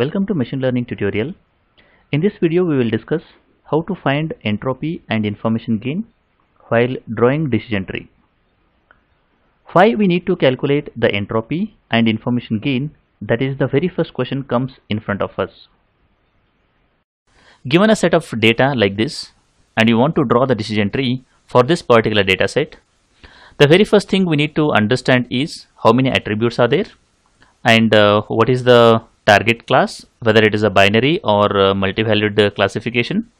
Welcome to Machine Learning tutorial. In this video we will discuss how to find entropy and information gain while drawing decision tree. Why we need to calculate the entropy and information gain that is the very first question comes in front of us. Given a set of data like this and you want to draw the decision tree for this particular data set, the very first thing we need to understand is how many attributes are there and uh, what is the target class, whether it is a binary or multi-valued classification.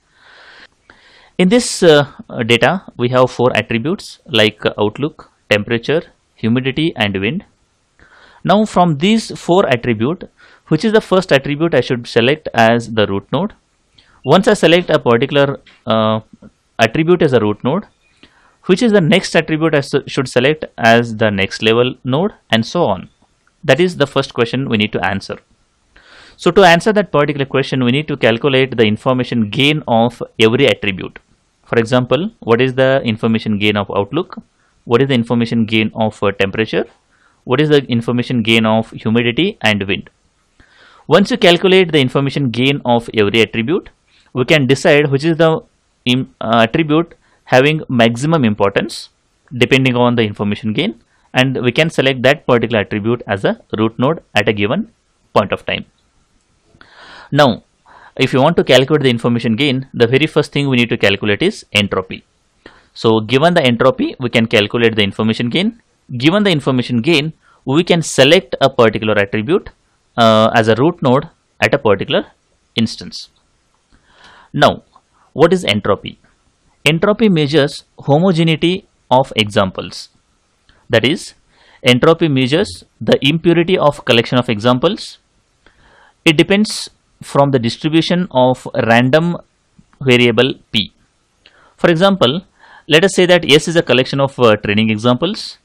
In this uh, data, we have four attributes like outlook, temperature, humidity and wind. Now from these four attributes, which is the first attribute I should select as the root node. Once I select a particular uh, attribute as a root node, which is the next attribute I should select as the next level node and so on. That is the first question we need to answer. So to answer that particular question, we need to calculate the information gain of every attribute. For example, what is the information gain of outlook? What is the information gain of uh, temperature? What is the information gain of humidity and wind? Once you calculate the information gain of every attribute, we can decide which is the uh, attribute having maximum importance depending on the information gain and we can select that particular attribute as a root node at a given point of time. Now, if you want to calculate the information gain, the very first thing we need to calculate is entropy. So given the entropy, we can calculate the information gain. Given the information gain, we can select a particular attribute uh, as a root node at a particular instance. Now, what is entropy? Entropy measures homogeneity of examples. That is, entropy measures the impurity of collection of examples. It depends from the distribution of random variable p. For example, let us say that S is a collection of uh, training examples.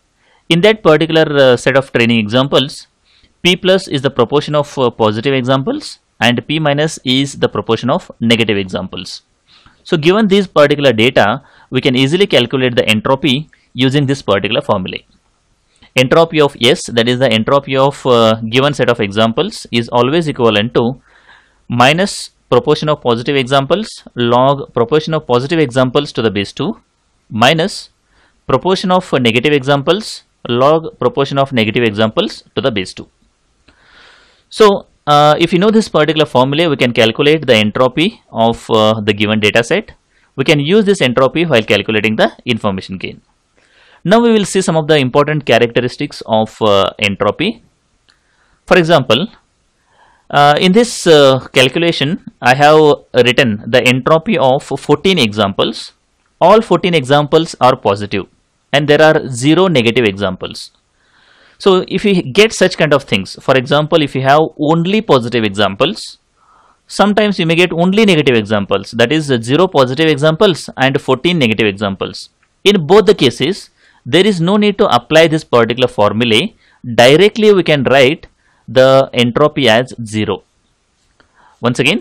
In that particular uh, set of training examples, P plus is the proportion of uh, positive examples and P minus is the proportion of negative examples. So given these particular data, we can easily calculate the entropy using this particular formula. Entropy of S, that is the entropy of uh, given set of examples is always equivalent to minus proportion of positive examples log proportion of positive examples to the base 2 minus proportion of negative examples log proportion of negative examples to the base 2. So uh, if you know this particular formula we can calculate the entropy of uh, the given data set. We can use this entropy while calculating the information gain. Now we will see some of the important characteristics of uh, entropy. For example, uh, in this uh, calculation, I have written the entropy of 14 examples. All 14 examples are positive and there are zero negative examples. So if you get such kind of things, for example, if you have only positive examples, sometimes you may get only negative examples that is uh, zero positive examples and 14 negative examples. In both the cases, there is no need to apply this particular formulae. Directly we can write the entropy as 0. Once again,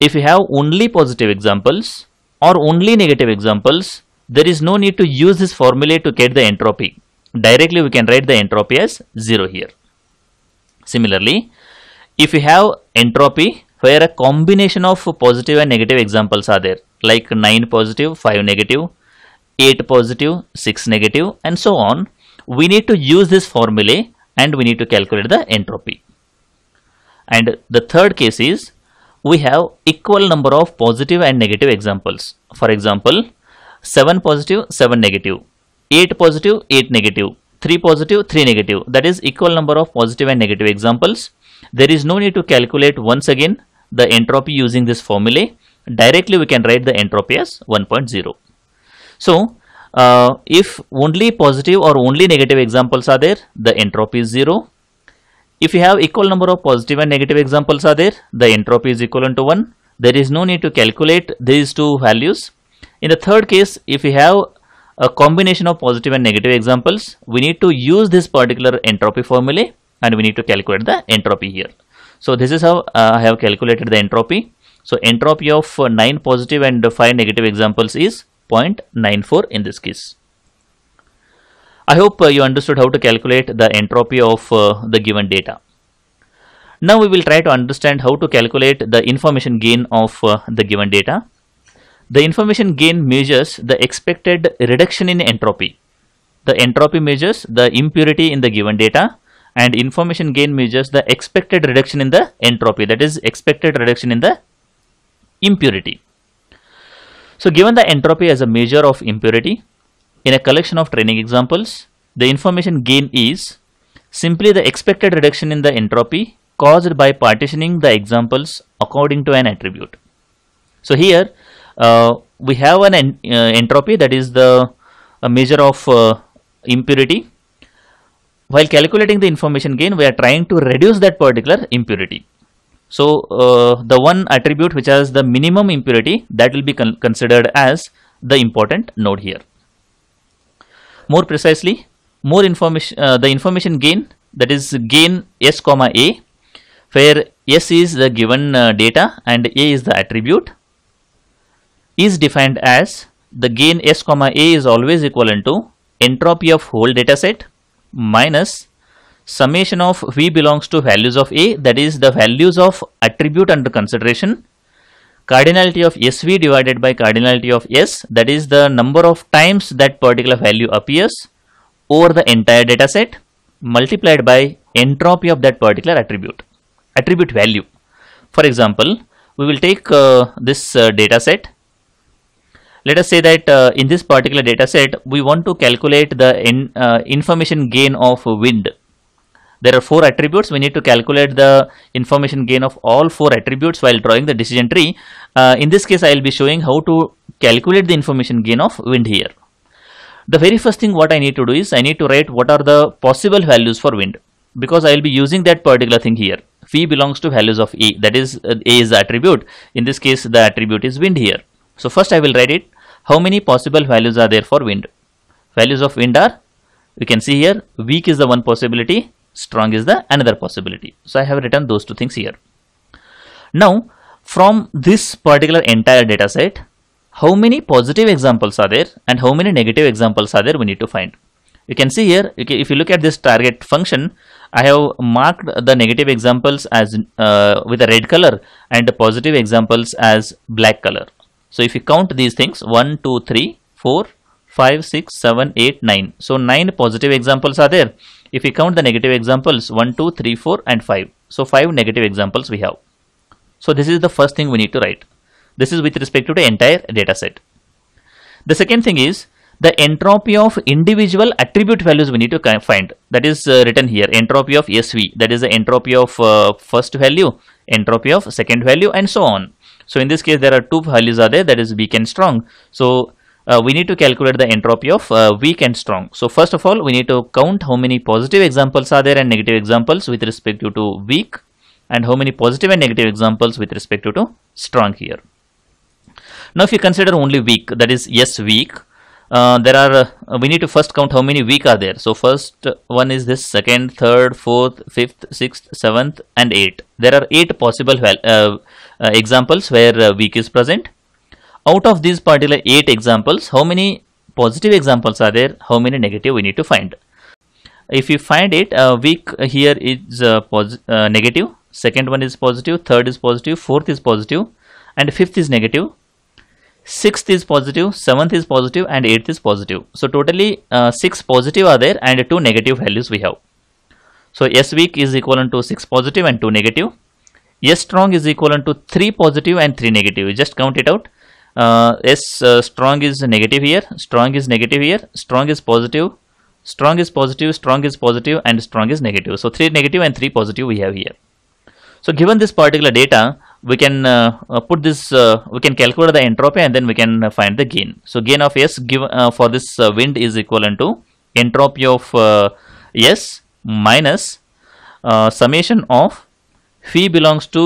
if you have only positive examples or only negative examples, there is no need to use this formula to get the entropy. Directly we can write the entropy as 0 here. Similarly, if you have entropy where a combination of positive and negative examples are there like 9 positive, 5 negative, 8 positive, 6 negative and so on, we need to use this formula and we need to calculate the entropy. And the third case is we have equal number of positive and negative examples. For example, 7 positive, 7 negative, 8 positive, 8 negative, 3 positive, 3 negative. That is equal number of positive and negative examples. There is no need to calculate once again the entropy using this formulae. Directly we can write the entropy as 1.0. So uh, if only positive or only negative examples are there, the entropy is 0. If you have equal number of positive and negative examples are there, the entropy is equivalent to 1. There is no need to calculate these two values. In the third case, if you have a combination of positive and negative examples, we need to use this particular entropy formulae and we need to calculate the entropy here. So this is how uh, I have calculated the entropy. So entropy of uh, 9 positive and 5 negative examples is 0.94 in this case. I hope uh, you understood how to calculate the entropy of uh, the given data. Now we will try to understand how to calculate the information gain of uh, the given data. The information gain measures the expected reduction in entropy. The entropy measures the impurity in the given data and information gain measures the expected reduction in the entropy that is expected reduction in the impurity. So given the entropy as a measure of impurity, in a collection of training examples, the information gain is simply the expected reduction in the entropy caused by partitioning the examples according to an attribute. So here uh, we have an uh, entropy that is the measure of uh, impurity. While calculating the information gain, we are trying to reduce that particular impurity. So uh, the one attribute which has the minimum impurity that will be con considered as the important node here. More precisely, more information, uh, the information gain that is gain S comma A where S is the given uh, data and A is the attribute is defined as the gain S comma A is always equivalent to entropy of whole dataset minus summation of V belongs to values of A that is the values of attribute under consideration cardinality of SV divided by cardinality of S that is the number of times that particular value appears over the entire data set multiplied by entropy of that particular attribute attribute value for example we will take uh, this uh, data set let us say that uh, in this particular data set we want to calculate the in, uh, information gain of wind there are four attributes. We need to calculate the information gain of all four attributes while drawing the decision tree. Uh, in this case, I will be showing how to calculate the information gain of wind here. The very first thing what I need to do is I need to write what are the possible values for wind because I will be using that particular thing here. Phi belongs to values of A that is uh, A is the attribute. In this case the attribute is wind here. So first I will write it how many possible values are there for wind. Values of wind are we can see here weak is the one possibility strong is the another possibility so i have written those two things here now from this particular entire data set how many positive examples are there and how many negative examples are there we need to find you can see here if you look at this target function I have marked the negative examples as uh, with a red color and the positive examples as black color so if you count these things 1 2 3 4 5 6 7 8 9 so 9 positive examples are there if we count the negative examples 1, 2, 3, 4 and 5. So 5 negative examples we have. So this is the first thing we need to write. This is with respect to the entire data set. The second thing is the entropy of individual attribute values we need to find that is uh, written here entropy of SV that is the entropy of uh, first value entropy of second value and so on so in this case there are two values are there that is weak and strong so uh, we need to calculate the entropy of uh, weak and strong. So first of all, we need to count how many positive examples are there and negative examples with respect to weak and how many positive and negative examples with respect to strong here. Now if you consider only weak, that is yes weak, uh, there are, uh, we need to first count how many weak are there. So first one is this, second, third, fourth, fifth, sixth, seventh and eight. There are eight possible uh, uh examples where uh, weak is present out of these particular 8 examples, how many positive examples are there? How many negative we need to find? If we find it, uh, weak uh, here is uh, uh, negative, second one is positive, third is positive, fourth is positive, and fifth is negative. Sixth is positive, seventh is positive, and eighth is positive. So totally uh, six positive are there and two negative values we have. So S weak is equivalent to six positive and two negative. S strong is equivalent to three positive and three negative. Just count it out uh, s uh, strong is negative here strong is negative here strong is positive strong is positive strong is positive and strong is negative so three negative and three positive we have here so given this particular data we can uh, uh put this uh, we can calculate the entropy and then we can uh, find the gain so gain of s give for this wind is equivalent to entropy of s minus summation of phi belongs to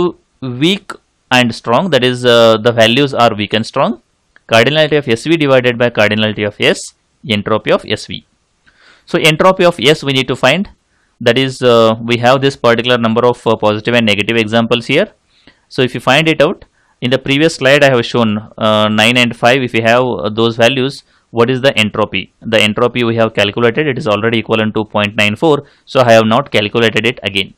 weak and strong that is uh, the values are weak and strong cardinality of SV divided by cardinality of S entropy of SV. So entropy of S we need to find that is uh, we have this particular number of uh, positive and negative examples here. So if you find it out in the previous slide I have shown uh, 9 and 5 if you have uh, those values what is the entropy the entropy we have calculated it is already equivalent to 0.94 so I have not calculated it again.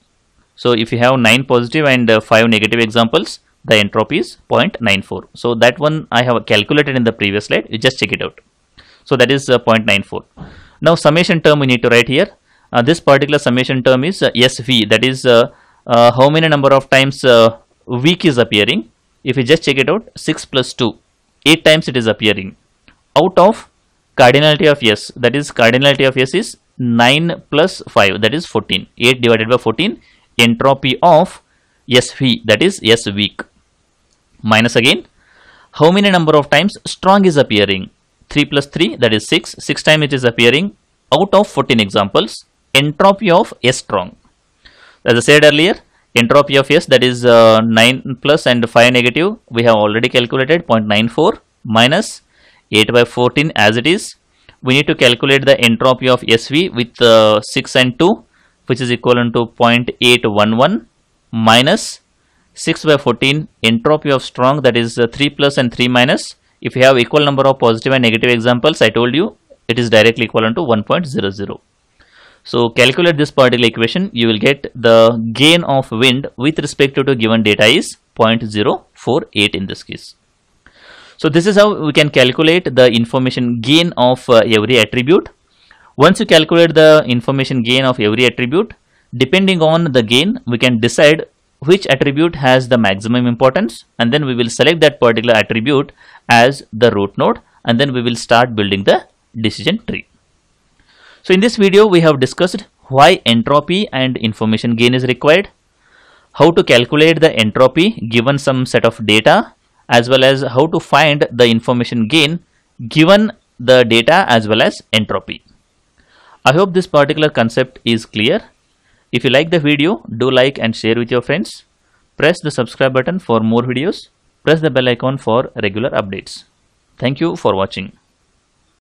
So if you have 9 positive and uh, 5 negative examples the entropy is 0.94 so that one i have calculated in the previous slide you just check it out so that is uh, 0.94 now summation term we need to write here uh, this particular summation term is uh, sv that is uh, uh, how many number of times uh, week is appearing if you just check it out 6 plus 2 8 times it is appearing out of cardinality of s that is cardinality of s is 9 plus 5 that is 14 8 divided by 14 entropy of sv that is s week minus again. How many number of times strong is appearing? 3 plus 3 that is 6. 6 times it is appearing out of 14 examples. Entropy of S strong. As I said earlier, entropy of S that is uh, 9 plus and 5 negative we have already calculated 0.94 minus 8 by 14 as it is. We need to calculate the entropy of SV with uh, 6 and 2 which is equivalent to 0.811 minus 6 by 14 entropy of strong that is uh, 3 plus and 3 minus if you have equal number of positive and negative examples I told you it is directly equivalent to 1.00 so calculate this particular equation you will get the gain of wind with respect to given data is 0.048 in this case so this is how we can calculate the information gain of uh, every attribute once you calculate the information gain of every attribute depending on the gain we can decide which attribute has the maximum importance and then we will select that particular attribute as the root node and then we will start building the decision tree. So in this video we have discussed why entropy and information gain is required, how to calculate the entropy given some set of data as well as how to find the information gain given the data as well as entropy. I hope this particular concept is clear. If you like the video, do like and share with your friends. Press the subscribe button for more videos. Press the bell icon for regular updates. Thank you for watching.